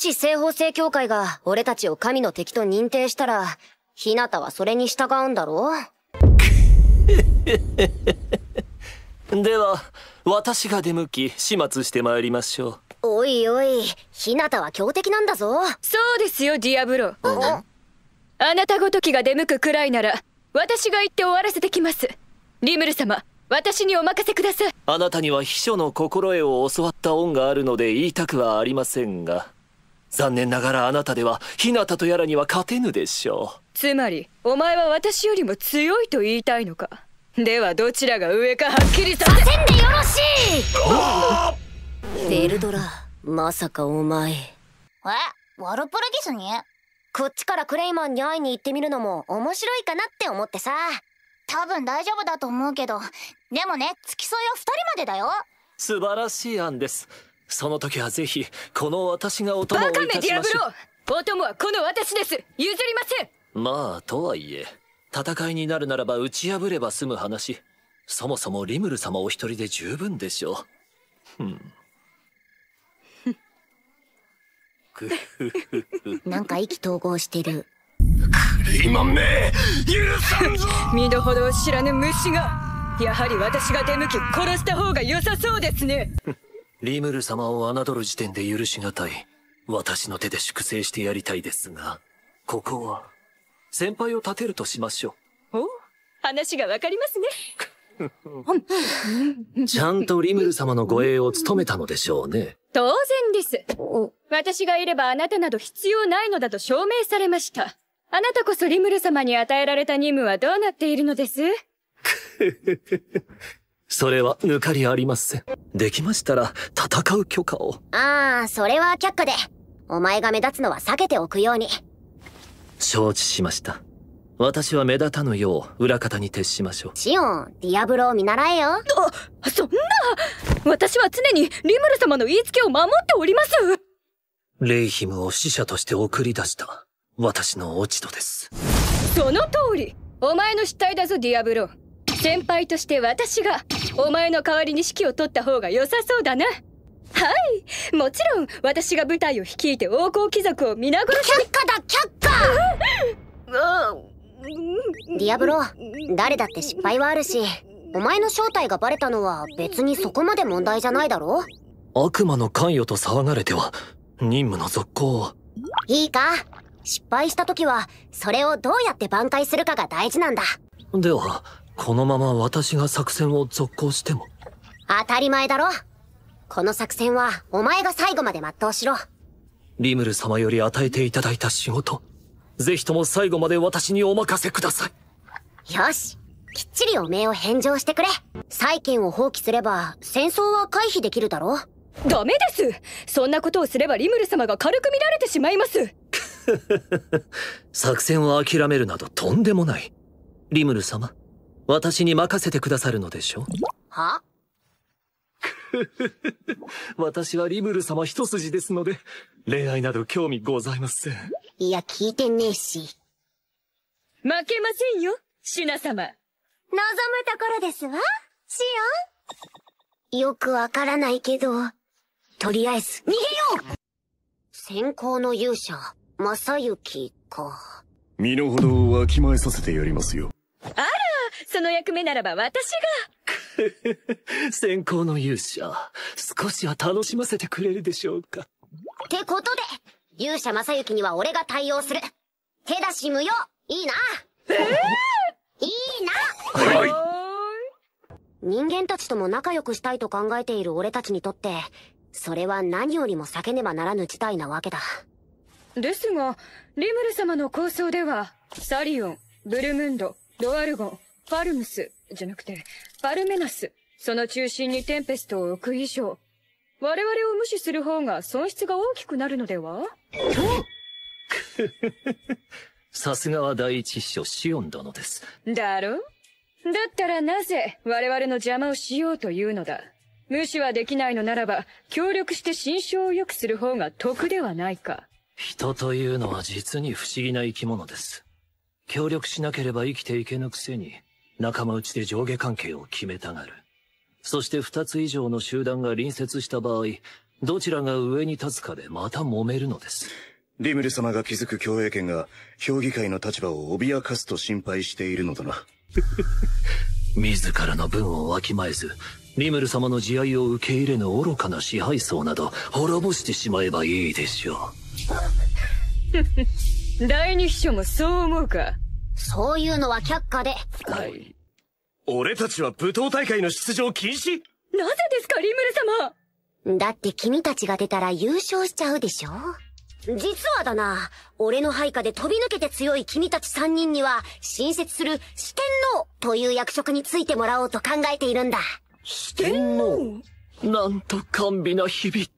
し西方聖教会が俺たちを神の敵と認定したら、日向はそれに従うんだろう では、私が出向き、始末してまいりましょう。おいおい、日向は強敵なんだぞ。そうですよ、ディアブロ。あなたごときが出向くくらいなら、私が行って終わらせてきます。リムル様、私にお任せくださいあなたには秘書の心得を教わった恩があるので言いたくはありませんが残念ながらあなたでは日向とやらには勝てぬでしょうつまりお前は私よりも強いと言いたいのかではどちらが上かはっきりさせんでよろしいェルドラまさかお前えワルプルギスにこっちからクレイマンに会いに行ってみるのも面白いかなって思ってさ多分大丈夫だと思うけどでもね付き添いは2人までだよ素晴らしい案ですその時はぜひこの私がお供をいたしましバカメディアブローお供はこの私です譲りませんまあとはいえ戦いになるならば打ち破れば済む話そもそもリムル様お一人で十分でしょうふんなんか意気投合してるクレイマンめ許さんぞ身の程を知らぬ虫がやはり私が出向き殺した方が良さそうですねリムル様を侮る時点で許しがたい。私の手で粛清してやりたいですが、ここは、先輩を立てるとしましょう。お話がわかりますね。ちゃんとリムル様の護衛を務めたのでしょうね。当然です。私がいればあなたなど必要ないのだと証明されました。あなたこそリムル様に与えられた任務はどうなっているのです それは抜かりありません。できましたら戦う許可を。ああ、それは却下で。お前が目立つのは避けておくように。承知しました。私は目立たぬよう裏方に徹しましょう。シオン、ディアブロを見習えよ。あ、そんな私は常にリムル様の言いつけを守っておりますレイヒムを死者として送り出した。私の落ち度です。その通りお前の失態だぞ、ディアブロ。先輩として私がお前の代わりに指揮を取った方が良さそうだなはいもちろん私が舞台を率いて王侯貴族を皆殺し却下だ却下 ディアブロ誰だって失敗はあるしお前の正体がバレたのは別にそこまで問題じゃないだろ悪魔の関与と騒がれては任務の続行をいいか失敗した時はそれをどうやって挽回するかが大事なんだではこのまま私が作戦を続行しても当たり前だろこの作戦はお前が最後まで全うしろリムル様より与えていただいた仕事ぜひとも最後まで私にお任せくださいよしきっちりおめえを返上してくれ債権を放棄すれば戦争は回避できるだろダメですそんなことをすればリムル様が軽く見られてしまいます 作戦を諦めるなどとんでもないリムル様私に任せてくださるのでしょは 私はリムル様一筋ですので、恋愛など興味ございません。いや、聞いてねえし。負けませんよ、シナ様。望むところですわ、シオン。よくわからないけど、とりあえず逃げよう先行の勇者、正幸か。身の程をわきまえさせてやりますよ。あらその役目ならば私が 先行の勇者、少しは楽しませてくれるでしょうか。ってことで、勇者正幸には俺が対応する。手出し無用いいなええー、いいなはい人間たちとも仲良くしたいと考えている俺たちにとって、それは何よりも避けねばならぬ事態なわけだ。ですが、リムル様の構想では、サリオン、ブルムンド、ドアルゴン、ファルムスじゃなくて、ファルメナス、その中心にテンペストを置く以上、我々を無視する方が損失が大きくなるのではさすがは第一秘書シオン殿です。だろだったらなぜ我々の邪魔をしようというのだ無視はできないのならば、協力して心象を良くする方が得ではないか。人というのは実に不思議な生き物です。協力しなければ生きていけぬくせに、仲間内で上下関係を決めたがる。そして二つ以上の集団が隣接した場合、どちらが上に立つかでまた揉めるのです。リムル様が築く共栄圏が、評議会の立場を脅かすと心配しているのだな。自らの分をわきまえず、リムル様の慈愛を受け入れぬ愚かな支配層など、滅ぼしてしまえばいいでしょう。第二秘書もそう思うかそういうのは却下で。はい。俺たちは舞踏大会の出場禁止なぜですか、リムル様だって君たちが出たら優勝しちゃうでしょ実はだな、俺の配下で飛び抜けて強い君たち3人には、新設する四天王という役職についてもらおうと考えているんだ。四天王なんと甘美な日々。